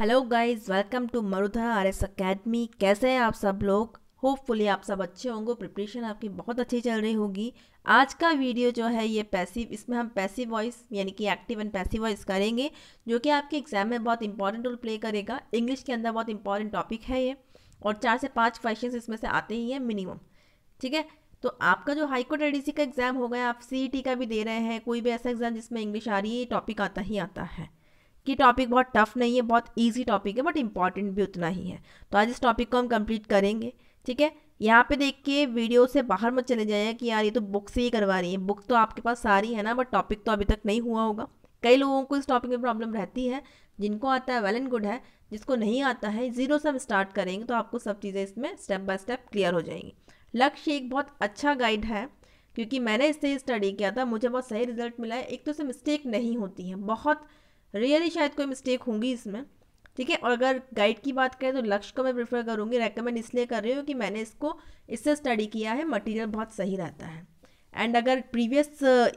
Hello guys welcome to Marudha R S academy कैसे हैं आप सब लोग होपफुली आप सब अच्छे होंगे प्रिपरेशन आपकी बहुत अच्छी चल रही होगी आज का वीडियो जो है ये पैसिव इसमें हम पैसिव वॉइस यानी कि एक्टिव एंड पैसिव वॉइस करेंगे जो कि आपके एग्जाम में बहुत इंपॉर्टेंट रोल प्ले करेगा इंग्लिश के अंदर बहुत इंपॉर्टेंट टॉपिक है ये और चार से पाँच क्वेश्चन इसमें से आते ही हैं मिनिमम ठीक है तो आपका जो हाईकोर्ट एडी सी का एग्जाम हो गया आप सी e का भी दे रहे हैं कोई भी ऐसा एग्जाम जिसमें इंग्लिश आ रही है टॉपिक आता ही आता है कि टॉपिक बहुत टफ नहीं है बहुत ईजी टॉपिक है बट इम्पॉर्टेंट भी उतना ही है तो आज इस टॉपिक को हम कंप्लीट करेंगे ठीक है यहाँ पे देख के वीडियो से बाहर मत चले जाए कि यार ये तो बुक से ही करवा रही है बुक तो आपके पास सारी है ना बट टॉपिक तो अभी तक नहीं हुआ होगा कई लोगों को इस टॉपिक में प्रॉब्लम रहती है जिनको आता है वेल एंड गुड है जिसको नहीं आता है ज़ीरो से हम स्टार्ट करेंगे तो आपको सब चीज़ें इसमें स्टेप बाय स्टेप क्लियर हो जाएंगी लक्ष्य एक बहुत अच्छा गाइड है क्योंकि मैंने इससे स्टडी किया था मुझे बहुत सही रिजल्ट मिला है एक तो इससे मिस्टेक नहीं होती है बहुत रियली शायद कोई मिस्टेक होंगी इसमें ठीक है और अगर गाइड की बात करें तो लक्ष्य को मैं प्रेफर करूँगी रेकमेंड इसलिए कर रही हूँ कि मैंने इसको इससे स्टडी किया है मटेरियल बहुत सही रहता है एंड अगर प्रीवियस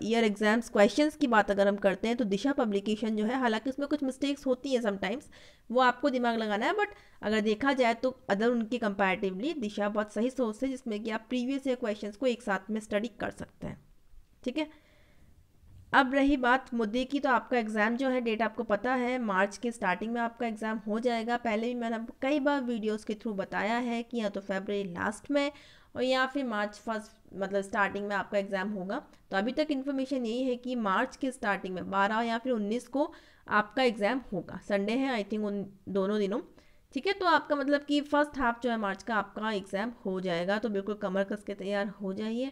ईयर एग्जाम्स क्वेश्चंस की बात अगर हम करते हैं तो दिशा पब्लिकेशन जो है हालांकि उसमें कुछ मिस्टेक्स होती हैं समटाइम्स वो आपको दिमाग लगाना है बट अगर देखा जाए तो अदर उनकी कंपैरेटिवली दिशा बहुत सही सोर्स है जिसमें कि आप प्रीवियस ईयर क्वेश्चंस को एक साथ में स्टडी कर सकते हैं ठीक है अब रही बात मुद्दे की तो आपका एग्ज़ाम जो है डेट आपको पता है मार्च के स्टार्टिंग में आपका एग्ज़ाम हो जाएगा पहले भी मैंने आपको कई बार वीडियोस के थ्रू बताया है कि या तो फेबररी लास्ट में और या फिर मार्च फर्स्ट मतलब स्टार्टिंग में आपका एग्ज़ाम होगा तो अभी तक इन्फॉर्मेशन यही है कि मार्च के स्टार्टिंग में बारह या फिर उन्नीस को आपका एग्ज़ाम होगा संडे है आई थिंक उन दोनों दिनों ठीक है तो आपका मतलब कि फ़र्स्ट हाफ जो है मार्च का आपका एग्ज़ाम हो जाएगा तो बिल्कुल कमर कस के तैयार हो जाइए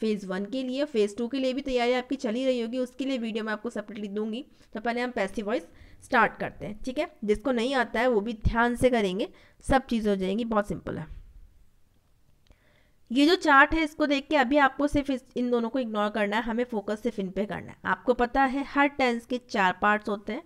फेज़ वन के लिए फेज़ टू के लिए भी तैयारी आपकी चली रही होगी उसके लिए वीडियो मैं आपको सेपरेटली दूंगी तो पहले हम पैसिव वॉइस स्टार्ट करते हैं ठीक है जिसको नहीं आता है वो भी ध्यान से करेंगे सब चीज़ हो जाएंगी बहुत सिंपल है ये जो चार्ट है इसको देख के अभी आपको सिर्फ इस इन दोनों को इग्नोर करना है हमें फोकस सिर्फ इन पर करना है आपको पता है हर टेंस के चार पार्ट्स होते हैं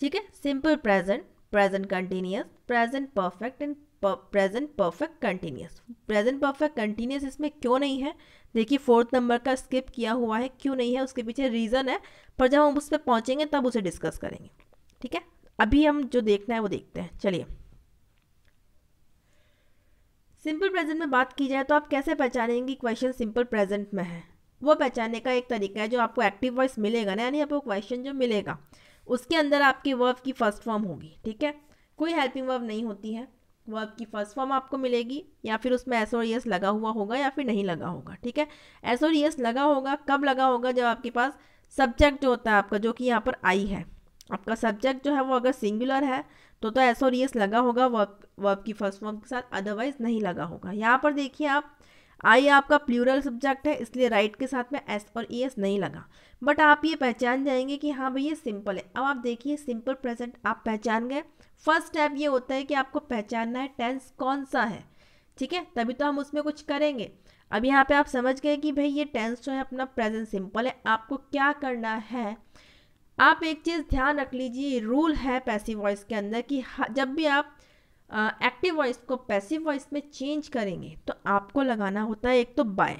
ठीक है simple present present continuous present perfect and present perfect continuous present perfect continuous इसमें क्यों नहीं है देखिए फोर्थ नंबर का स्किप किया हुआ है क्यों नहीं है उसके पीछे रीज़न है पर जब हम उस पर पहुँचेंगे तब उसे डिस्कस करेंगे ठीक है अभी हम जो देखना है वो देखते हैं चलिए सिंपल प्रेजेंट में बात की जाए तो आप कैसे पहचानेंगे क्वेश्चन सिंपल प्रेजेंट में है वो पहचानने का एक तरीका है जो आपको एक्टिव वॉइस मिलेगा ना यानी आपको क्वेश्चन जो मिलेगा उसके अंदर आपकी वर्ब की फर्स्ट फॉर्म होगी ठीक है कोई हेल्पिंग वर्ब नहीं होती है वर्ब की फर्स्ट फॉर्म आपको मिलेगी या फिर उसमें एस और एस लगा हुआ होगा या फिर नहीं लगा होगा ठीक है एस और एस लगा होगा कब लगा होगा जब आपके पास सब्जेक्ट जो होता है आपका जो कि यहाँ पर आई है आपका सब्जेक्ट जो है वो अगर सिंगुलर है तो तो एस और एस लगा होगा वर्ब वर्ब की फर्स्ट फॉर्म के साथ अदरवाइज नहीं लगा होगा यहाँ पर देखिए आप आई आपका प्लूरल सब्जेक्ट है इसलिए राइट के साथ में एस और ई e एस नहीं लगा बट आप ये पहचान जाएंगे कि हाँ भैया सिंपल है अब आप देखिए सिंपल प्रेजेंट आप पहचान गए फर्स्ट स्टेप ये होता है कि आपको पहचानना है टेंस कौन सा है ठीक है तभी तो हम उसमें कुछ करेंगे अब यहाँ पे आप समझ गए कि भाई ये टेंस जो है अपना प्रेजेंट सिंपल है आपको क्या करना है आप एक चीज़ ध्यान रख लीजिए रूल है पैसिव वॉइस के अंदर कि जब भी आप एक्टिव वॉइस को पैसिव वॉइस में चेंज करेंगे तो आपको लगाना होता है एक तो बाय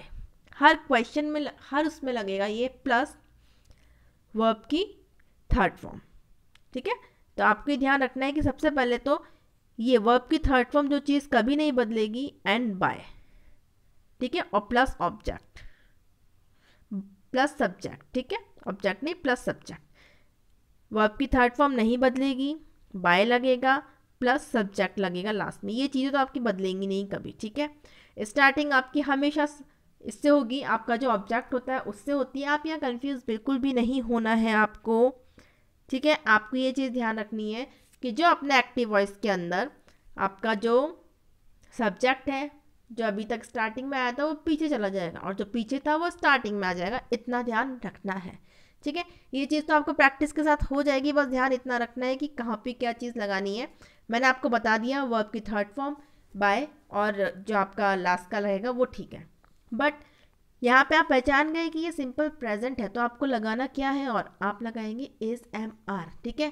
हर क्वेश्चन में हर उसमें लगेगा ये प्लस वर्ब की थर्ड फॉर्म ठीक है तो आपको ध्यान रखना है कि सबसे पहले तो ये वर्ब की थर्ड फॉर्म जो चीज़ कभी नहीं बदलेगी एंड बाय ठीक है और प्लस ऑब्जेक्ट प्लस सब्जेक्ट ठीक है ऑब्जेक्ट नहीं प्लस सब्जेक्ट वर्ब की थर्ड फॉर्म नहीं बदलेगी बाय लगेगा प्लस सब्जेक्ट लगेगा लास्ट में ये चीज़ें तो आपकी बदलेंगी नहीं कभी ठीक है स्टार्टिंग आपकी हमेशा इससे होगी आपका जो ऑब्जेक्ट होता है उससे होती है आप यहाँ कन्फ्यूज बिल्कुल भी नहीं होना है आपको ठीक है आपको ये चीज़ ध्यान रखनी है कि जो अपने एक्टिव वॉइस के अंदर आपका जो सब्जेक्ट है जो अभी तक स्टार्टिंग में आया था वो पीछे चला जाएगा और जो पीछे था वो स्टार्टिंग में आ जाएगा इतना ध्यान रखना है ठीक है ये चीज़ तो आपको प्रैक्टिस के साथ हो जाएगी बस ध्यान इतना रखना है कि कहाँ पे क्या चीज़ लगानी है मैंने आपको बता दिया वर्ब की थर्ड फॉर्म बाय और जो आपका लास्ट का रहेगा वो ठीक है बट यहाँ पे आप पहचान गए कि ये सिंपल प्रेजेंट है तो आपको लगाना क्या है और आप लगाएंगे एस एम आर ठीक है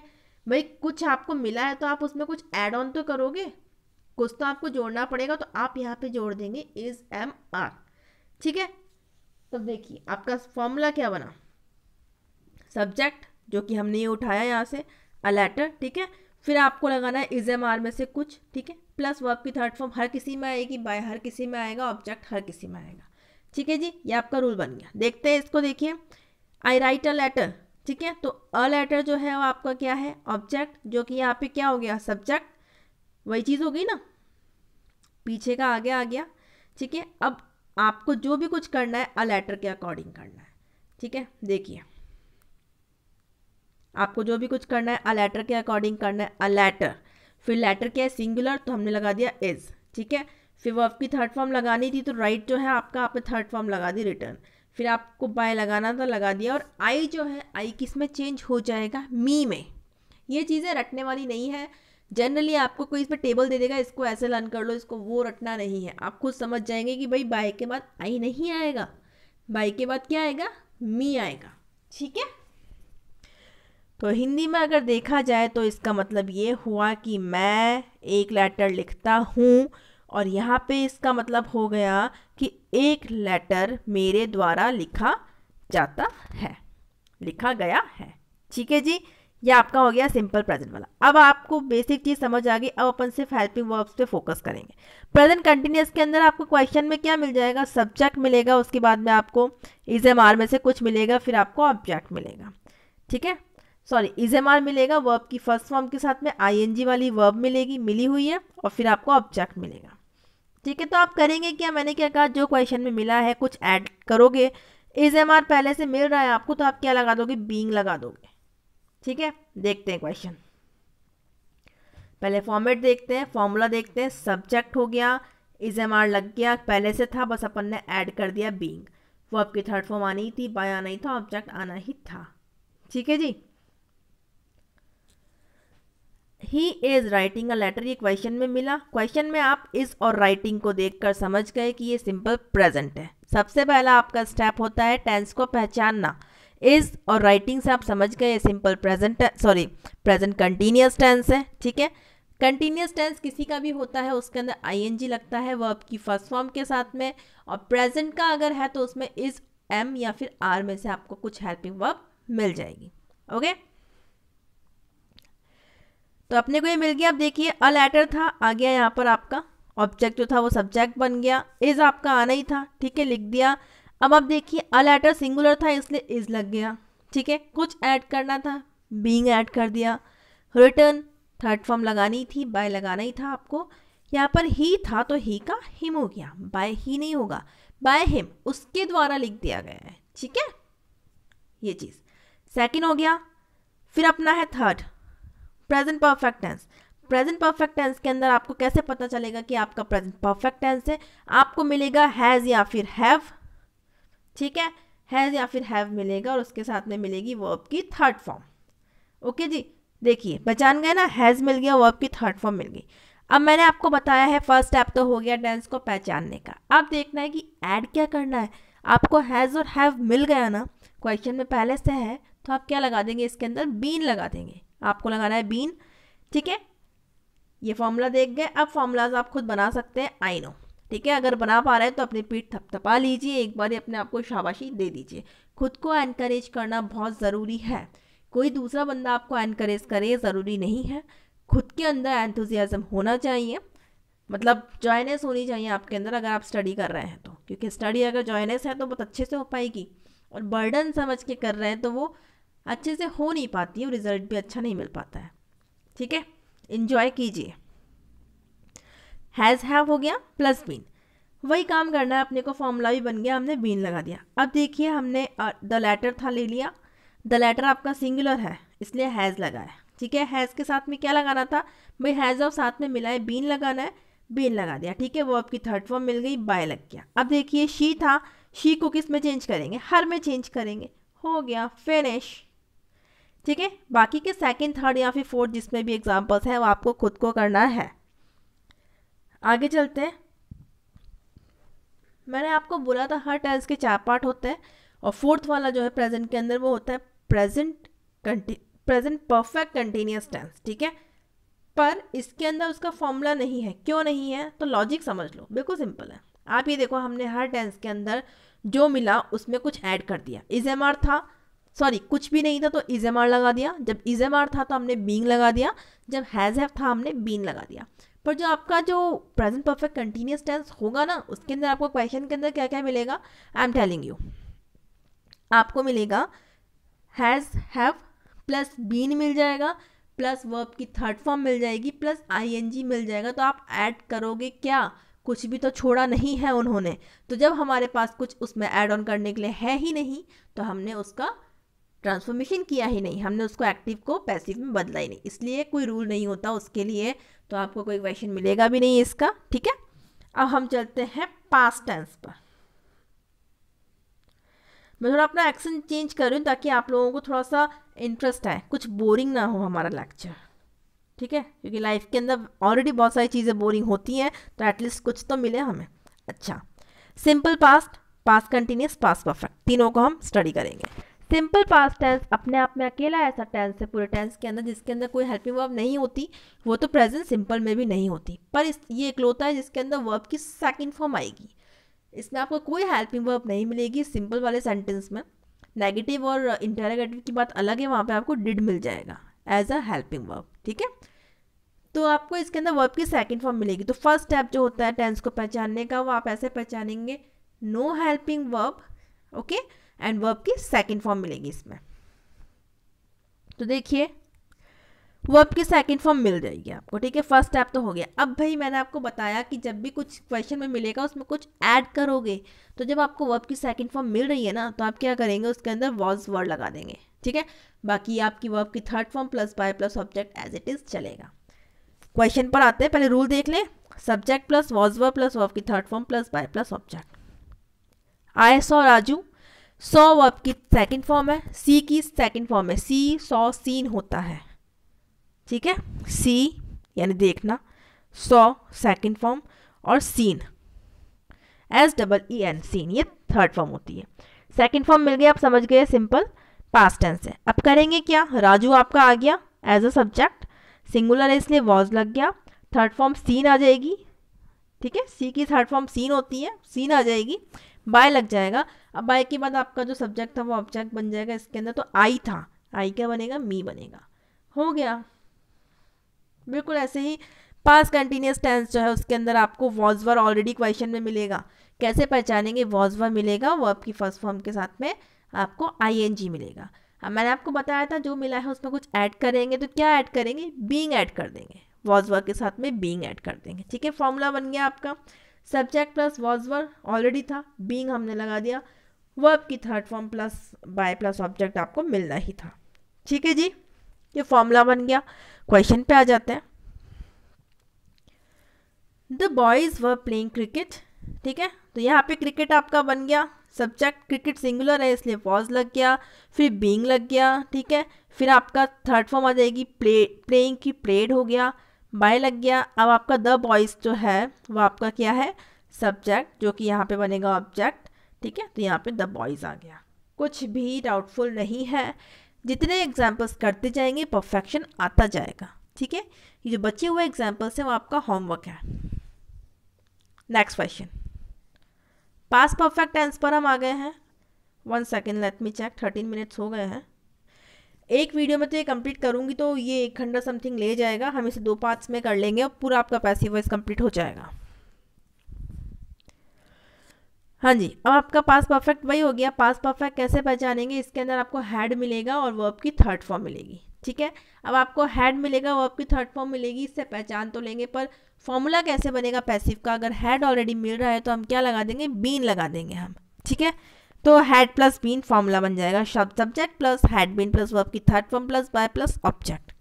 भाई कुछ आपको मिला है तो आप उसमें कुछ एड ऑन तो करोगे कुछ तो आपको जोड़ना पड़ेगा तो आप यहाँ पे जोड़ देंगे एस एम आर ठीक है तो देखिए आपका फॉर्मूला क्या बना सब्जेक्ट जो कि हमने ये उठाया यहाँ से अ लेटर ठीक है फिर आपको लगाना है इज एम आर में से कुछ ठीक है प्लस वर्ब की थर्ड फॉर्म हर किसी में आएगी बाय हर किसी में आएगा ऑब्जेक्ट हर किसी में आएगा ठीक है जी ये आपका रूल बन गया देखते हैं इसको देखिए आई राइट अ लेटर ठीक है तो अ लेटर जो है वो आपका क्या है ऑब्जेक्ट जो कि यहाँ पे क्या हो गया सब्जेक्ट वही चीज़ हो गई ना पीछे का आ गया आ गया ठीक है अब आपको जो भी कुछ करना है अ लेटर के अकॉर्डिंग करना है ठीक है देखिए आपको जो भी कुछ करना है अ लेटर के अकॉर्डिंग करना है अ लेटर फिर लेटर क्या है सिंगुलर तो हमने लगा दिया इज ठीक है फिर वो आपकी थर्ड फॉर्म लगानी थी तो राइट जो है आपका आपने थर्ड फॉर्म लगा दी रिटर्न फिर आपको बाय लगाना था लगा दिया और आई जो है आई किस में चेंज हो जाएगा मी में ये चीज़ें रटने वाली नहीं है जनरली आपको कोई इस पर टेबल दे देगा इसको ऐसे लर्न कर लो इसको वो रटना नहीं है आप खुद समझ जाएंगे कि भाई बाय के बाद आई नहीं आएगा बाई के बाद क्या आएगा मी आएगा ठीक है तो हिंदी में अगर देखा जाए तो इसका मतलब ये हुआ कि मैं एक लेटर लिखता हूँ और यहाँ पे इसका मतलब हो गया कि एक लेटर मेरे द्वारा लिखा जाता है लिखा गया है ठीक है जी ये आपका हो गया सिंपल प्रेजेंट वाला अब आपको बेसिक चीज़ समझ आ गई अब अपन सिर्फ हेल्पिंग वर्ब्स पे फोकस करेंगे प्रेजेंट कंटिन्यूस के अंदर आपको क्वेश्चन में क्या मिल जाएगा सब्जेक्ट मिलेगा उसके बाद में आपको इज एम आर में से कुछ मिलेगा फिर आपको ऑब्जेक्ट मिलेगा ठीक है सॉरी इज एम आर मिलेगा वर्ब की फर्स्ट फॉर्म के साथ में आई एन जी वाली वर्ब मिलेगी मिली हुई है और फिर आपको ऑब्जेक्ट मिलेगा ठीक है तो आप करेंगे क्या मैंने क्या कहा जो क्वेश्चन में मिला है कुछ ऐड करोगे इज एम आर पहले से मिल रहा है आपको तो आप क्या लगा दोगे बींग लगा दोगे ठीक है देखते हैं क्वेश्चन पहले फॉर्मेट देखते हैं फॉर्मूला देखते हैं सब्जेक्ट हो गया इज एम आर लग गया पहले से था बस अपन ने ऐड कर दिया बींग वो आपकी थर्ड फॉर्म आनी थी बाय आना ही था ऑब्जेक्ट आना ही था ठीक है जी he is writing a letter ये क्वेश्चन में मिला क्वेश्चन में आप इज़ और राइटिंग को देखकर समझ गए कि ये सिंपल प्रेजेंट है सबसे पहला आपका स्टेप होता है टेंस को पहचानना इज़ और राइटिंग से आप समझ गए ये simple present sorry present continuous tense है ठीक है कंटिन्यूस टेंस किसी का भी होता है उसके अंदर आईएनजी लगता है वर्ब की फर्स्ट फॉर्म के साथ में और प्रेजेंट का अगर है तो उसमें इज़ एम या फिर आर में से आपको कुछ हेल्पिंग वर्ब मिल जाएगी ओके okay? तो अपने को ये मिल गया अब देखिए अ लेटर था आ गया यहाँ पर आपका ऑब्जेक्ट जो था वो सब्जेक्ट बन गया इज आपका आना ही था ठीक है लिख दिया अब आप देखिए अ लेटर सिंगुलर था इसलिए इज लग गया ठीक है कुछ ऐड करना था बींग ऐड कर दिया रिटर्न थर्ड फॉर्म लगानी थी बाय लगाना ही था आपको यहाँ पर ही था तो ही का हिम हो गया बाय ही नहीं होगा बाय हिम उसके द्वारा लिख दिया गया है ठीक है ये चीज़ सेकेंड हो गया फिर अपना है third present perfect tense present perfect tense के अंदर आपको कैसे पता चलेगा कि आपका प्रेजेंट परफेक्ट टेंस है आपको मिलेगा हैज़ या फिर हैव ठीक है हैज़ या फिर हैव मिलेगा और उसके साथ में मिलेगी वर्ब की थर्ड फॉर्म ओके जी देखिए पहचान गए ना हैज़ मिल गया वर्ब की थर्ड फॉर्म मिल गई अब मैंने आपको बताया है फर्स्ट स्टेप तो हो गया टेंस को पहचानने का अब देखना है कि ऐड क्या करना है आपको हैज़ और हैव मिल गया ना क्वेश्चन में पहले से है तो आप क्या लगा देंगे इसके अंदर बीन लगा देंगे आपको लगाना है बीन ठीक है ये फॉर्मूला देख गए अब फॉर्मूलाज आप खुद बना सकते हैं आई नो ठीक है अगर बना पा रहे हैं तो अपनी पीठ थपथपा लीजिए एक बार अपने आप को शाबाशी दे दीजिए खुद को एनकरेज करना बहुत ज़रूरी है कोई दूसरा बंदा आपको एनकरेज करे ज़रूरी नहीं है खुद के अंदर एंथुजियाज़म होना चाहिए मतलब जॉयनेस होनी चाहिए आपके अंदर अगर आप स्टडी कर रहे हैं तो क्योंकि स्टडी अगर जॉयनेस है तो बहुत अच्छे से हो पाएगी और बर्डन समझ के कर रहे हैं तो वो अच्छे से हो नहीं पाती है और रिज़ल्ट भी अच्छा नहीं मिल पाता है ठीक है इन्जॉय कीजिए हैज़ हैव हो गया प्लस बीन वही काम करना है अपने को फॉर्मूला भी बन गया हमने बीन लगा दिया अब देखिए हमने द लेटर था ले लिया द लेटर आपका सिंगुलर है इसलिए हैज़ लगाया है ठीक है हैज़ के साथ में क्या लगाना था भाई हैज़ और साथ में मिलाए बीन लगाना है बीन लगा दिया ठीक है वो आपकी थर्ड फॉर्म मिल गई बाय लग गया अब देखिए शी था शी को किस में चेंज करेंगे हर में चेंज करेंगे हो गया फिनिश ठीक है बाकी के सेकंड थर्ड या फिर फोर्थ जिसमें भी एग्जांपल्स हैं वो आपको खुद को करना है आगे चलते हैं मैंने आपको बोला था हर टेल्स के चार पार्ट होते हैं और फोर्थ वाला जो है प्रेजेंट के अंदर वो होता है present conti present perfect continuous tense ठीक है पर इसके अंदर उसका फॉर्मूला नहीं है क्यों नहीं है तो लॉजिक समझ लो बिल्कुल सिंपल है आप ये देखो हमने हर टेंस के अंदर जो मिला उसमें कुछ ऐड कर दिया इज एम आर था सॉरी कुछ भी नहीं था तो इज एम आर लगा दिया जब इज एम आर था तो हमने बींग लगा दिया जब हैज़ हैव था हमने बीन लगा दिया पर जो आपका जो प्रेजेंट परफेक्ट कंटिन्यूस टेंस होगा ना उसके अंदर आपको क्वेश्चन के अंदर क्या क्या मिलेगा आई एम टेलिंग यू आपको मिलेगा हैज़ हैव प्लस बीन मिल जाएगा प्लस वर्ब की थर्ड फॉर्म मिल जाएगी प्लस आईएनजी मिल जाएगा तो आप ऐड करोगे क्या कुछ भी तो छोड़ा नहीं है उन्होंने तो जब हमारे पास कुछ उसमें ऐड ऑन करने के लिए है ही नहीं तो हमने उसका ट्रांसफॉर्मेशन किया ही नहीं हमने उसको एक्टिव को पैसिव में बदला ही नहीं इसलिए कोई रूल नहीं होता उसके लिए तो आपको कोई क्वेश्चन मिलेगा भी नहीं इसका ठीक है अब हम चलते हैं पास्ट टेंस पर मैं थोड़ा अपना एक्शन चेंज कर रही हूँ ताकि आप लोगों को थोड़ा सा इंटरेस्ट आए कुछ बोरिंग ना हो हमारा लेक्चर ठीक है क्योंकि लाइफ के अंदर ऑलरेडी बहुत सारी चीज़ें बोरिंग होती हैं तो एटलीस्ट कुछ तो मिले हमें अच्छा simple past past continuous past perfect तीनों को हम स्टडी करेंगे सिंपल पास टेंस अपने आप में अकेला ऐसा टेंस है पूरे टेंस के अंदर जिसके अंदर कोई हेल्पिंग वर्ब नहीं होती वो तो प्रेजेंट सिंपल में भी नहीं होती पर इस ये इकलौता है जिसके अंदर वर्ब की सेकंड फॉर्म आएगी इसमें आपको कोई हेल्पिंग वर्ब नहीं मिलेगी सिंपल वाले सेंटेंस में नेगेटिव और इंटरगेटिव की बात अलग है वहाँ पर आपको डिड मिल जाएगा एज अ हेल्पिंग वर्ब ठीक है तो आपको इसके अंदर वर्ब की सेकेंड फॉर्म मिलेगी तो फर्स्ट स्टेप जो होता है टेंस को पहचानने का वो आप ऐसे पहचानेंगे no helping verb okay and verb की सेकेंड फॉर्म मिलेगी इसमें तो देखिए वर्ब की सेकंड फॉर्म मिल जाएगी आपको ठीक है फर्स्ट स्टेप तो हो गया अब भाई मैंने आपको बताया कि जब भी कुछ क्वेश्चन में मिलेगा उसमें कुछ ऐड करोगे तो जब आपको वर्ब की सेकंड फॉर्म मिल रही है ना तो आप क्या करेंगे उसके अंदर वॉज वर्ड लगा देंगे ठीक है बाकी आपकी वर्ब की third form plus by plus object as it is चलेगा क्वेश्चन पर आते हैं पहले रूल देख लें subject plus was verb plus verb की third form plus by plus object I saw Raju saw verb की सेकंड फॉर्म है सी की सेकंड फॉर्म है सी सौ सीन होता है ठीक है सी यानी देखना सौ सेकंड फॉर्म और seen S double E N seen ये थर्ड फॉर्म होती है सेकंड फॉर्म मिल गया आप समझ गए सिंपल पास टेंस है अब करेंगे क्या राजू आपका आ गया एज अ सब्जेक्ट सिंगुलर है इसलिए वॉज लग गया थर्ड फॉर्म सीन आ जाएगी ठीक है सी की थर्ड फॉर्म सीन होती है सीन आ जाएगी बाय लग जाएगा अब बाय के बाद आपका जो सब्जेक्ट था वो ऑब्जेक्ट बन जाएगा इसके अंदर तो आई था आई क्या बनेगा मी बनेगा हो गया बिल्कुल ऐसे ही पास कंटिन्यूस टेंस जो है उसके अंदर आपको वॉजवर ऑलरेडी क्वेश्चन में मिलेगा कैसे पहचानेंगे वॉजवर मिलेगा वो आपकी फर्स्ट फॉर्म के साथ में आपको जी मिलेगा अब मैंने आपको बताया था जो मिला है उसमें कुछ ऐड करेंगे तो क्या ऐड करेंगे बींग ऐड कर देंगे वॉजवर के साथ में बींग ऐड कर देंगे ठीक है फॉर्मूला बन गया आपका subject plus was were already था बींग हमने लगा दिया वर्ब की third form plus by plus object आपको मिलना ही था ठीक है जी ये फॉर्मूला बन गया क्वेश्चन पे आ जाते हैं the boys were playing cricket ठीक है तो यहाँ पे क्रिकेट आपका बन गया सब्जेक्ट क्रिकेट सिंगुलर है इसलिए वॉज लग गया फिर बींग लग गया ठीक है फिर आपका थर्ड फॉर्म आ जाएगी प्ले प्लेइंग की प्लेड हो गया बाय लग गया अब आपका द बॉयज़ जो है वो आपका क्या है सब्जेक्ट जो कि यहाँ पे बनेगा ऑब्जेक्ट ठीक है तो यहाँ पे द बॉयज़ आ गया कुछ भी डाउटफुल नहीं है जितने एग्जाम्पल्स करते जाएंगे परफेक्शन आता जाएगा ठीक है ये जो बचे हुए एग्जाम्पल्स हैं वो आपका होमवर्क है next question past perfect tense पर हम आ गए हैं one second let me check thirteen minutes हो गए हैं एक वीडियो में तो ये कंप्लीट करूँगी तो ये एक घंटा समथिंग ले जाएगा हम इसे दो पार्ट्स में कर लेंगे और पूरा आपका पैसिव वॉइस कंप्लीट हो जाएगा हाँ जी अब आपका पास परफेक्ट वही हो गया पास परफेक्ट कैसे पहचानेंगे इसके अंदर आपको हैड मिलेगा और वर्ब की थर्ड फॉर्म मिलेगी ठीक है अब आपको हैड मिलेगा वर्ब की थर्ड फॉर्म मिलेगी इससे पहचान तो लेंगे पर फॉर्मूला कैसे बनेगा पैसिव का अगर हैड ऑलरेडी मिल रहा है तो हम क्या लगा देंगे बीन लगा देंगे हम ठीक है तो हैड प्लस बीन फॉर्मूला बन जाएगा शब्द subject plus had been plus verb की third form plus by plus object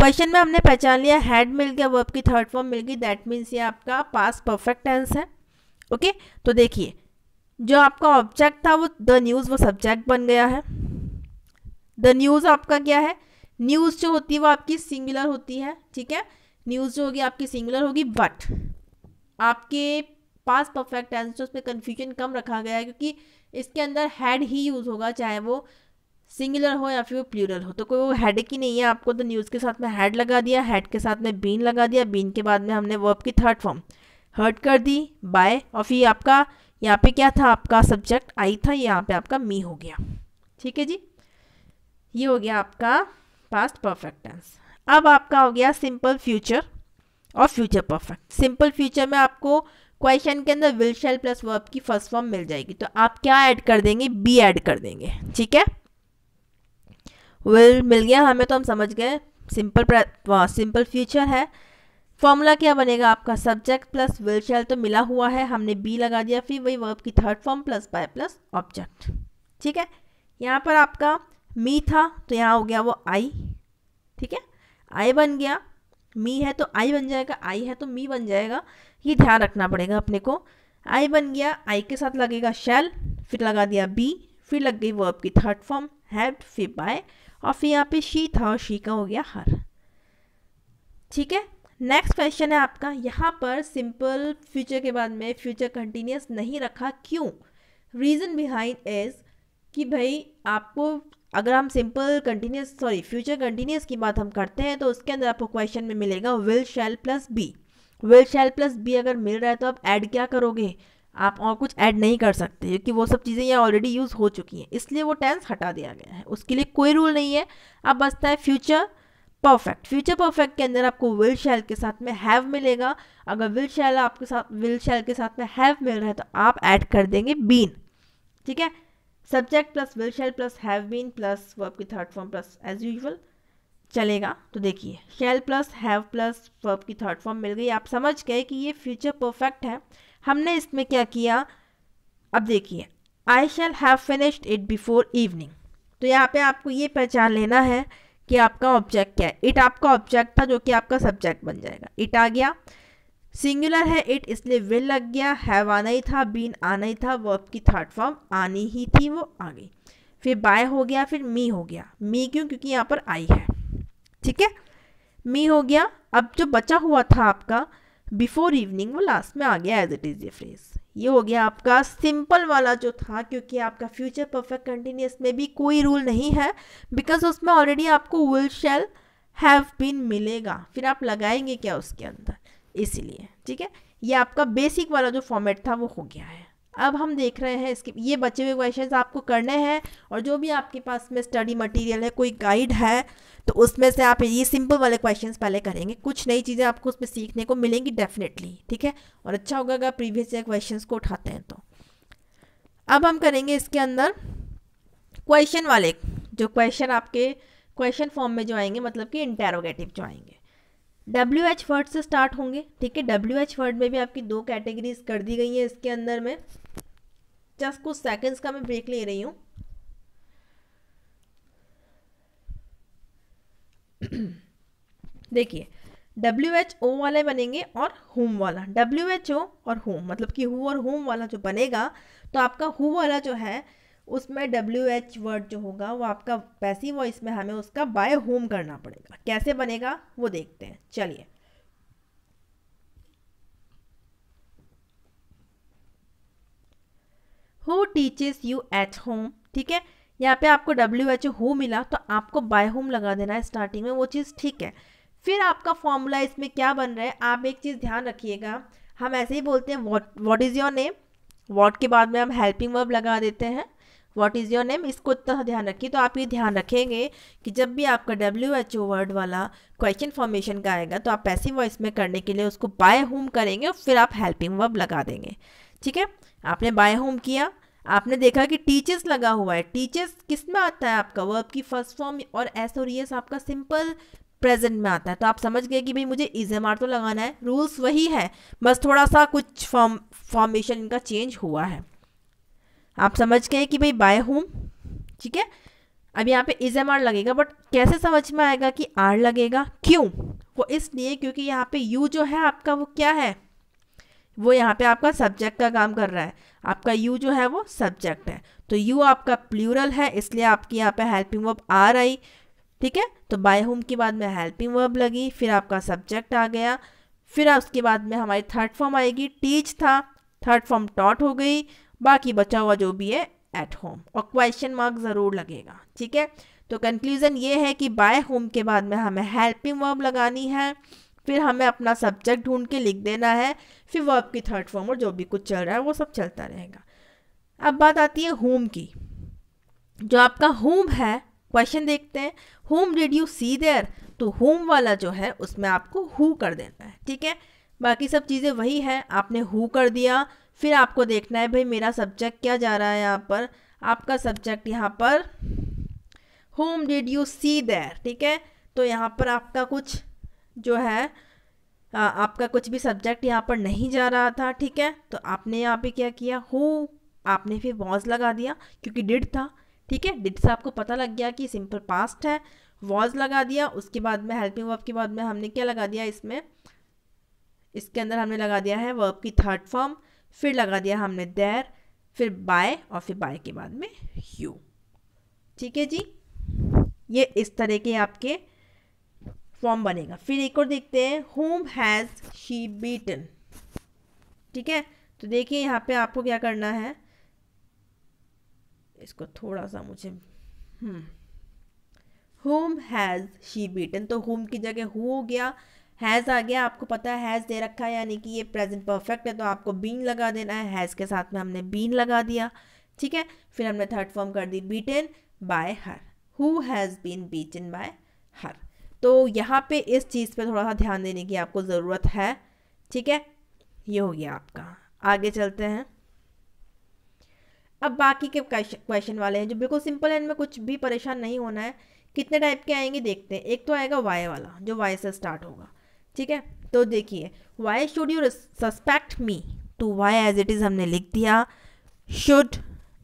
question में हमने पहचान लिया हैड मिल गया वर्ब की थर्ड फॉर्म मिल गई दैट मीन्स ये आपका पास परफेक्ट टेंस है ओके तो देखिए जो आपका ऑब्जेक्ट था वो द न्यूज़ वो सब्जेक्ट बन गया है द न्यूज़ आपका क्या है न्यूज़ जो होती है वो आपकी सिंगुलर होती है ठीक है न्यूज़ जो होगी आपकी सिंगुलर होगी बट आपके पास परफेक्ट टेंस जो उसमें कन्फ्यूजन कम रखा गया है क्योंकि इसके अंदर हैड ही यूज़ होगा चाहे वो सिंगुलर हो या फिर वो प्लूरल हो तो कोई वो हैड की नहीं है आपको तो न्यूज़ के साथ में हैड लगा दिया हेड के साथ में बीन लगा दिया बीन के बाद में हमने वर्ब की थर्ड फॉर्म हर्ट कर दी बाय और फिर आपका यहाँ पे क्या था आपका सब्जेक्ट आई था यहाँ पे आपका मी हो गया ठीक है जी ये हो गया आपका पास्ट परफेक्ट टेंस अब आपका हो गया सिंपल फ्यूचर और फ्यूचर परफेक्ट सिंपल फ्यूचर में आपको क्वेश्चन के अंदर विल शेल प्लस वर्ब की फर्स्ट फॉर्म मिल जाएगी तो आप क्या ऐड कर देंगे बी ऐड कर देंगे ठीक है विल मिल गया हमें तो हम समझ गए सिंपल सिंपल फ्यूचर है फॉर्मूला क्या बनेगा आपका सब्जेक्ट प्लस विल शेल तो मिला हुआ है हमने बी लगा दिया फिर वही वर्ब की third form plus by plus object ठीक है यहाँ पर आपका मी था तो यहाँ हो गया वो आई ठीक है आई बन गया मी है तो आई बन जाएगा आई है तो मी बन जाएगा ये ध्यान रखना पड़ेगा अपने को आई बन गया आई के साथ लगेगा शेल फिर लगा दिया बी फिर लग गई वर्ब की थर्ड फॉर्म हैड फिर बाय और फिर यहाँ पे शी था और शी का हो गया हर ठीक है नेक्स्ट क्वेश्चन है आपका यहाँ पर सिंपल फ्यूचर के बाद में फ्यूचर कंटिन्यूस नहीं रखा क्यों रीज़न बिहाइंड इज कि भाई आपको अगर हम simple continuous sorry future continuous की बात हम करते हैं तो उसके अंदर आपको क्वेश्चन में मिलेगा will shall plus be will shall plus be अगर मिल रहा है तो आप ऐड क्या करोगे आप और कुछ ऐड नहीं कर सकते क्योंकि वो सब चीज़ें यहाँ ऑलरेडी यूज़ हो चुकी हैं इसलिए वो टेंस हटा दिया गया है उसके लिए कोई रूल नहीं है अब बचता है फ्यूचर परफेक्ट फ्यूचर परफेक्ट के अंदर आपको विल शैल के साथ में हैव मिलेगा अगर विल शैल आपके साथ विल शैल के साथ में हैव मिल रहा है तो आप ऐड कर देंगे बीन ठीक है subject plus will shall plus have been plus वो आपकी third form plus as usual चलेगा तो देखिए shall plus have plus verb की थर्ड फॉर्म मिल गई आप समझ गए कि ये फ्यूचर परफेक्ट है हमने इसमें क्या किया अब देखिए I shall have finished it before evening तो यहाँ पे आपको ये पहचान लेना है कि आपका ऑब्जेक्ट क्या है इट आपका ऑब्जेक्ट था जो कि आपका सब्जेक्ट बन जाएगा इट आ गया सिंगुलर है इट इसलिए विल लग गया हैव आना ही था बीन आना ही था वर्ब की थर्ड फॉर्म आनी ही थी वो आ गई फिर बाय हो गया फिर मी हो गया मी क्यों क्योंकि यहाँ पर आई है ठीक है मी हो गया अब जो बचा हुआ था आपका बिफोर इवनिंग वो लास्ट में आ गया एज इट इज़ ये फ्रेज ये हो गया आपका सिंपल वाला जो था क्योंकि आपका फ्यूचर परफेक्ट कंटिन्यूस में भी कोई रूल नहीं है बिकॉज उसमें ऑलरेडी आपको विल शेल हैव बीन मिलेगा फिर आप लगाएंगे क्या उसके अंदर इसीलिए ठीक है ये आपका बेसिक वाला जो फॉर्मेट था वो हो गया है अब हम देख रहे हैं इसके ये बचे हुए क्वेश्चन आपको करने हैं और जो भी आपके पास में स्टडी मटेरियल है कोई गाइड है तो उसमें से आप ये सिंपल वाले क्वेश्चन पहले करेंगे कुछ नई चीज़ें आपको उसमें सीखने को मिलेंगी डेफिनेटली ठीक है और अच्छा होगा अगर प्रीवियस ईयर क्वेश्चन को उठाते हैं तो अब हम करेंगे इसके अंदर क्वेश्चन वाले जो क्वेश्चन आपके क्वेश्चन फॉर्म में जो आएंगे मतलब कि इंटेरोगेटिव जो आएंगे डब्ल्यू एच वर्ड से स्टार्ट होंगे ठीक है डब्ल्यू एच वर्ड में भी आपकी दो कैटेगरीज कर दी गई हैं इसके अंदर में जस्ट कुछ सेकंड्स का मैं ब्रेक ले रही हूँ देखिए डब्ल्यू एच ओ वाले बनेंगे और होम वाला डब्ल्यू एच ओ और होम मतलब कि हु और होम वाला जो बनेगा तो आपका हु वाला जो है उसमें डब्ल्यू एच वर्ड जो होगा वो आपका पैसिव वॉइस में हमें उसका बाय होम करना पड़ेगा कैसे बनेगा वो देखते हैं चलिए who teaches you at home ठीक है यहाँ पे आपको डब्ल्यू एच हु मिला तो आपको बाय होम लगा देना है स्टार्टिंग में वो चीज़ ठीक है फिर आपका फॉर्मूला इसमें क्या बन रहा है आप एक चीज़ ध्यान रखिएगा हम ऐसे ही बोलते हैं what what is your name what के बाद में हम हेल्पिंग वर्ब लगा देते हैं वॉट इज़ योर नेम इसको इतना ध्यान रखिए तो आप ये ध्यान रखेंगे कि जब भी आपका डब्ल्यू एच ओ वर्ड वाला क्वेश्चन फॉर्मेशन का आएगा तो आप पैसिव वॉइस में करने के लिए उसको बाय होम करेंगे और फिर आप हेल्पिंग वर्ब लगा देंगे ठीक है आपने बाय होम किया आपने देखा कि टीचर्स लगा हुआ है टीचर्स किस में आता है आपका वर्ब की फर्स्ट फॉर्म और यस आपका सिंपल प्रेजेंट में आता है तो आप समझ गए कि भाई मुझे आर तो लगाना है रूल्स वही है बस थोड़ा सा कुछ फॉर्म फॉर्मेशन इनका चेंज हुआ है आप समझ गए कि भाई बाय होम ठीक है अब यहाँ पे इजम आर लगेगा बट कैसे समझ में आएगा कि आर लगेगा क्यों वो इसलिए क्योंकि यहाँ पे यू जो है आपका वो क्या है वो यहाँ पे आपका सब्जेक्ट का काम कर रहा है आपका यू जो है वो सब्जेक्ट है तो यू आपका प्लूरल है इसलिए आपकी यहाँ पे हेल्पिंग वर्ब आ रही ठीक है तो बाय होम के बाद में हेल्पिंग वर्ब लगी फिर आपका सब्जेक्ट आ गया फिर उसके बाद में हमारी थर्ड फॉर्म आएगी टीच था थर्ड फॉर्म टॉट हो गई बाकी बचा हुआ जो भी है एट होम और क्वेश्चन मार्क ज़रूर लगेगा ठीक है तो कंक्लूज़न ये है कि बाय होम के बाद में हमें हेल्पिंग वर्ब लगानी है फिर हमें अपना सब्जेक्ट ढूंढ के लिख देना है फिर वर्ब की थर्ड फॉर्म और जो भी कुछ चल रहा है वो सब चलता रहेगा अब बात आती है होम की जो आपका होम है क्वेश्चन देखते हैं whom did you see there तो होम वाला जो है उसमें आपको हु कर देना है ठीक है बाकी सब चीज़ें वही हैं आपने हु कर दिया फिर आपको देखना है भाई मेरा सब्जेक्ट क्या जा रहा है यहाँ पर आपका सब्जेक्ट यहाँ पर whom did you see there ठीक है तो यहाँ पर आपका कुछ जो है आ, आपका कुछ भी सब्जेक्ट यहाँ पर नहीं जा रहा था ठीक है तो आपने यहाँ पे क्या किया हु आपने फिर वॉज लगा दिया क्योंकि डिड था ठीक है डिड से आपको पता लग गया कि सिंपल पास्ट है वॉज लगा दिया उसके बाद में हेल्पिंग वर्ब के बाद में हमने क्या लगा दिया इसमें इसके अंदर हमने लगा दिया है वर्ब की थर्ड फॉर्म फिर लगा दिया हमने देर फिर बाय और फिर बाय के बाद में यू ठीक है जी ये इस तरह के आपके फॉर्म बनेगा फिर एक और देखते हैं होम हैज़ शी बीटन ठीक है तो देखिए यहाँ पे आपको क्या करना है इसको थोड़ा सा मुझे होम हैज़ शी बीटन तो होम की जगह हो गया हैज़ आ गया आपको पता है हैज़ दे रखा है यानी कि ये प्रेजेंट परफेक्ट है तो आपको बीन लगा देना है हैज़ के साथ में हमने बीन लगा दिया ठीक है फिर हमने थर्ड फॉर्म कर दी beaten by her who has been beaten by her तो यहाँ पे इस चीज़ पे थोड़ा सा ध्यान देने की आपको ज़रूरत है ठीक है ये हो गया आपका आगे चलते हैं अब बाकी के क्वेश्चन वाले हैं जो बिल्कुल सिंपल है इनमें कुछ भी परेशान नहीं होना है कितने टाइप के आएंगे देखते हैं एक तो आएगा वाई वाला जो वाई से स्टार्ट होगा ठीक है तो देखिए why should you suspect me to why as it is हमने लिख दिया शुड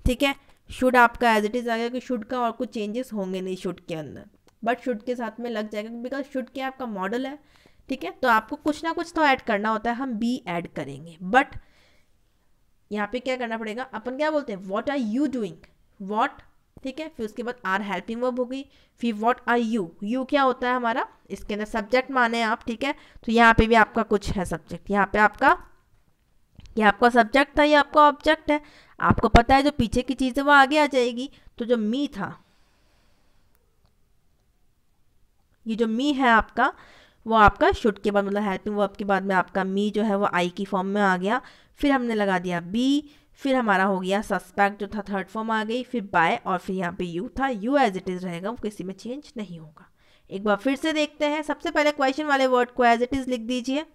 ठीक है शुड आपका एज इट इज़ आ गया कि शुड का और कुछ चेंजेस होंगे नहीं शुड के अंदर बट शुड के साथ में लग जाएगा बिकॉज शुड क्या आपका मॉडल है ठीक है तो आपको कुछ ना कुछ तो ऐड करना होता है हम बी ऐड करेंगे बट यहाँ पे क्या करना पड़ेगा अपन क्या बोलते हैं what are you doing what ठीक है फिर उसके बाद आर हेल्पिंग वर्ब होगी फिर वॉट आर यू यू क्या होता है हमारा इसके अंदर सब्जेक्ट माने आप ठीक है तो यहाँ पे भी आपका कुछ है सब्जेक्ट यहाँ पे आपका ये आपका सब्जेक्ट था ये आपका ऑब्जेक्ट है आपको पता है जो पीछे की चीज़ है वो आगे आ जाएगी तो जो मी था ये जो मी है आपका वो आपका शुड के बाद मतलब हेल्पिंग वर्ब के बाद में आपका मी जो है वो आई की फॉर्म में आ गया फिर हमने लगा दिया बी फिर हमारा हो गया सस्पेक्ट जो था थर्ड फॉर्म आ गई फिर बाय और फिर यहाँ पे यू था यू एज इट इज़ रहेगा वो किसी में चेंज नहीं होगा एक बार फिर से देखते हैं सबसे पहले क्वेश्चन वाले वर्ड को एज इट इज़ लिख दीजिए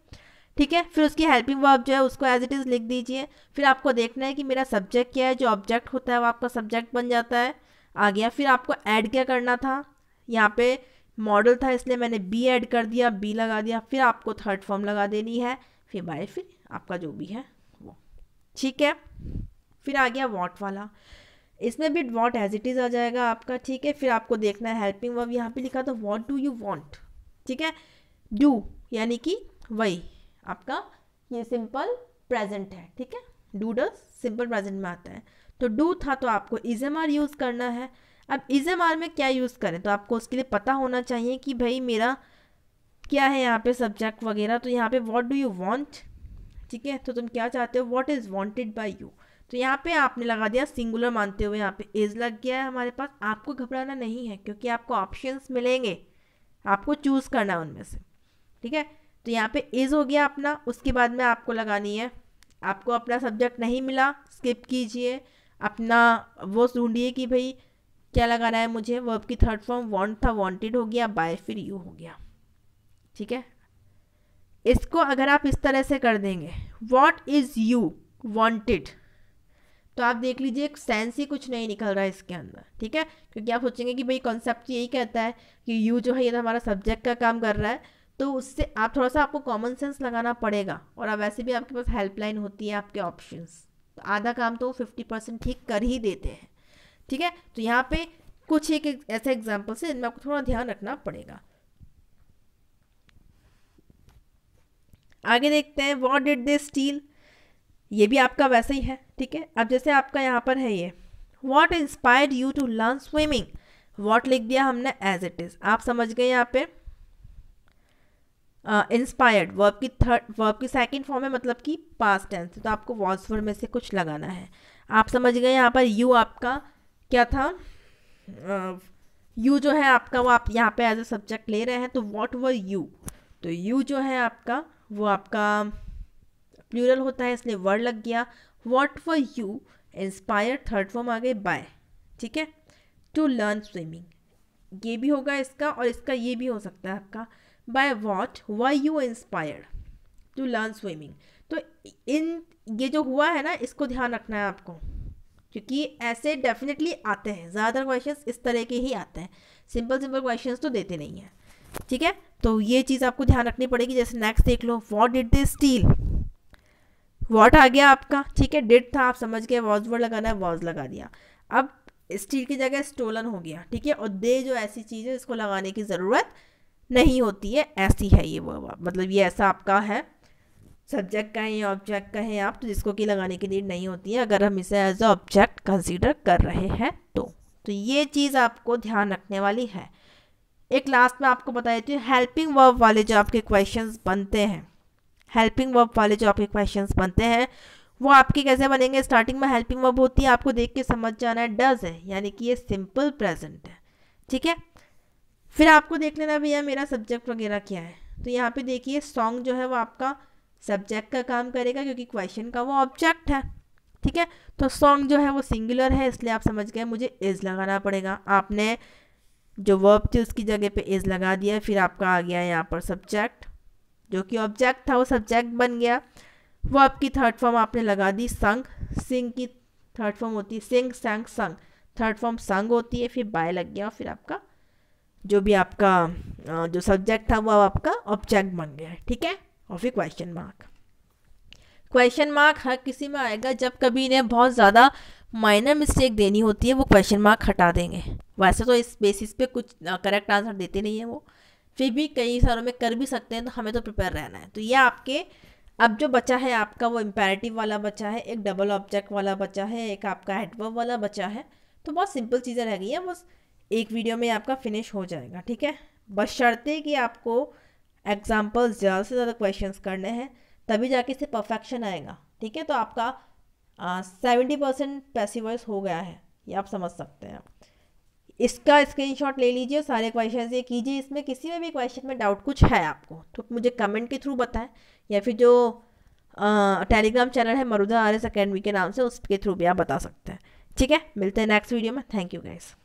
ठीक है फिर उसकी हेल्पिंग वर्ब जो है उसको एज इट इज़ लिख दीजिए फिर आपको देखना है कि मेरा सब्जेक्ट क्या है जो ऑब्जेक्ट होता है वो आपका सब्जेक्ट बन जाता है आ गया फिर आपको ऐड क्या करना था यहाँ पे मॉडल था इसलिए मैंने बी ऐड कर दिया बी लगा दिया फिर आपको थर्ड फॉर्म लगा देनी है फिर बाय फिर आपका जो भी है वो ठीक है फिर आ गया वॉट वाला इसमें भी वॉट एज इट इज़ आ जाएगा आपका ठीक है फिर आपको देखना है हेल्पिंग वर्ब यहाँ पे लिखा था वॉट डू यू वॉन्ट ठीक है डू यानी कि वही आपका ये सिंपल प्रेजेंट है ठीक है डू डस सिंपल प्रेजेंट में आता है तो डू था तो आपको इजम आर यूज़ करना है अब इज़ एम आर में क्या यूज़ करें तो आपको उसके लिए पता होना चाहिए कि भाई मेरा क्या है यहाँ पे सब्जेक्ट वगैरह तो यहाँ पे व्हाट डू यू वांट ठीक है तो तुम क्या चाहते हो what is wanted by you तो यहाँ पे आपने लगा दिया सिंगुलर मानते हुए यहाँ पे इज़ लग गया है हमारे पास आपको घबराना नहीं है क्योंकि आपको ऑप्शंस मिलेंगे आपको चूज़ करना है उनमें से ठीक है तो यहाँ पे इज़ हो गया अपना उसके बाद में आपको लगानी है आपको अपना सब्जेक्ट नहीं मिला स्किप कीजिए अपना वो ढूंढिए कि भाई क्या लगाना है मुझे वर्ब की थर्ड फॉर्म वॉन्ट था वॉन्टेड हो गया बाय फिर यू हो गया ठीक है इसको अगर आप इस तरह से कर देंगे वॉट इज़ यू वॉन्टेड तो आप देख लीजिए एक सेंस ही कुछ नहीं निकल रहा है इसके अंदर ठीक है क्योंकि आप सोचेंगे कि भाई कॉन्सेप्ट यही कहता है कि यू जो है ये तो हमारा सब्जेक्ट का काम कर रहा है तो उससे आप थोड़ा सा आपको कॉमन सेंस लगाना पड़ेगा और अब वैसे भी आपके पास हेल्पलाइन होती है आपके ऑप्शंस तो आधा काम तो फिफ्टी परसेंट ठीक कर ही देते हैं ठीक है तो यहाँ पे कुछ एक ऐसे एग्जाम्पल्स है जिनमें आपको थोड़ा ध्यान रखना पड़ेगा आगे देखते हैं वॉट डिड दे स्टील ये भी आपका वैसे ही है ठीक है अब जैसे आपका यहाँ पर है ये what inspired you to learn swimming what लिख दिया हमने एज इट इज़ आप समझ गए यहाँ पे इंस्पायर्ड uh, वर्ब की थर्ड वर्ब की सेकेंड फॉर्म है मतलब कि पास्ट टेंस तो आपको वॉज में से कुछ लगाना है आप समझ गए यहाँ पर यू आपका क्या था यू uh, जो है आपका वो आप यहाँ पे एज अ सब्जेक्ट ले रहे हैं तो वॉट वर यू तो यू जो है आपका वो आपका प्लूरल होता है इसलिए वर्ड लग गया what were you inspire third form आ गए बाय ठीक है टू लर्न स्विमिंग ये भी होगा इसका और इसका ये भी हो सकता है आपका by what why you inspired to learn swimming तो इन ये जो हुआ है ना इसको ध्यान रखना है आपको क्योंकि ऐसे डेफिनेटली आते हैं ज़्यादातर क्वेश्चन इस तरह के ही आते हैं सिंपल सिंपल क्वेश्चन तो देते नहीं हैं ठीक है तो ये चीज़ आपको ध्यान रखनी पड़ेगी जैसे नेक्स्ट देख लो what did they steal what आ गया आपका ठीक है डिड था आप समझ गए वॉज वर्ड लगाना है वॉज लगा दिया अब स्टील की जगह स्टोलन हो गया ठीक है और दे जो ऐसी चीज़ है इसको लगाने की ज़रूरत नहीं होती है ऐसी है ये वो मतलब ये ऐसा आपका है सब्जेक्ट कहें या ऑब्जेक्ट कहें आप तो जिसको कि लगाने की नीड नहीं होती है अगर हम इसे एज अ ऑब्जेक्ट कंसीडर कर रहे हैं तो तो ये चीज़ आपको ध्यान रखने वाली है एक लास्ट में आपको बता देती हूँ हेल्पिंग वर्ब वाले जो आपके क्वेश्चन बनते हैं हेल्पिंग वर्ब वाले जो आपके क्वेश्चन बनते हैं वो आपके कैसे बनेंगे स्टार्टिंग में हेल्पिंग वर्ब होती है आपको देख के समझ जाना है डज है यानी कि ये सिंपल प्रेजेंट है ठीक है फिर आपको देख लेना भैया मेरा सब्जेक्ट वगैरह क्या है तो यहाँ पे देखिए सॉन्ग जो है वो आपका सब्जेक्ट का काम करेगा क्योंकि क्वेश्चन का वो ऑब्जेक्ट है ठीक है तो सॉन्ग जो है वो सिंगुलर है इसलिए आप समझ गए मुझे एज लगाना पड़ेगा आपने जो वर्ब थी उसकी जगह पे एज लगा दिया फिर आपका आ गया यहाँ पर सब्जेक्ट जो कि ऑब्जेक्ट था वो सब्जेक्ट बन गया वो आपकी थर्ड फॉर्म आपने लगा दी संग सिंग की थर्ड फॉर्म होती है सिंग संग संग थर्ड फॉर्म संग होती है फिर बाय लग गया और फिर आपका जो भी आपका जो सब्जेक्ट था वो आपका ऑब्जेक्ट बन गया ठीक है of a question mark question mark हर किसी में आएगा जब कभी इन्हें बहुत ज़्यादा माइनर मिस्टेक देनी होती है वो क्वेश्चन मार्क हटा देंगे वैसे तो इस बेसिस पे कुछ करेक्ट आंसर देते नहीं है वो फिर भी कई सालों में कर भी सकते हैं तो हमें तो प्रिपेयर रहना है तो ये आपके अब जो बचा है आपका वो इम्पेरेटिव वाला बचा है एक डबल ऑब्जेक्ट वाला बचा है एक आपका हेडवर्ब वाला बचा है तो बहुत सिंपल चीज़ें रह गई हैं बस एक वीडियो में आपका फिनिश हो जाएगा ठीक है बस शर्ते कि आपको एग्जाम्पल्स ज़्यादा से ज़्यादा क्वेश्चन करने हैं तभी जाके इससे परफेक्शन आएगा ठीक है तो आपका सेवेंटी परसेंट पैसिवर्स हो गया है ये आप समझ सकते हैं इसका स्क्रीनशॉट ले लीजिए सारे क्वेश्चन ये कीजिए इसमें किसी में भी क्वेश्चन में डाउट कुछ है आपको तो मुझे कमेंट के थ्रू बताएं या फिर जो टेलीग्राम चैनल है मरुदा आर एस अकेडमी के नाम से उसके थ्रू भी आप बता सकते हैं ठीक है मिलते हैं नेक्स्ट वीडियो में थैंक यू गाइज़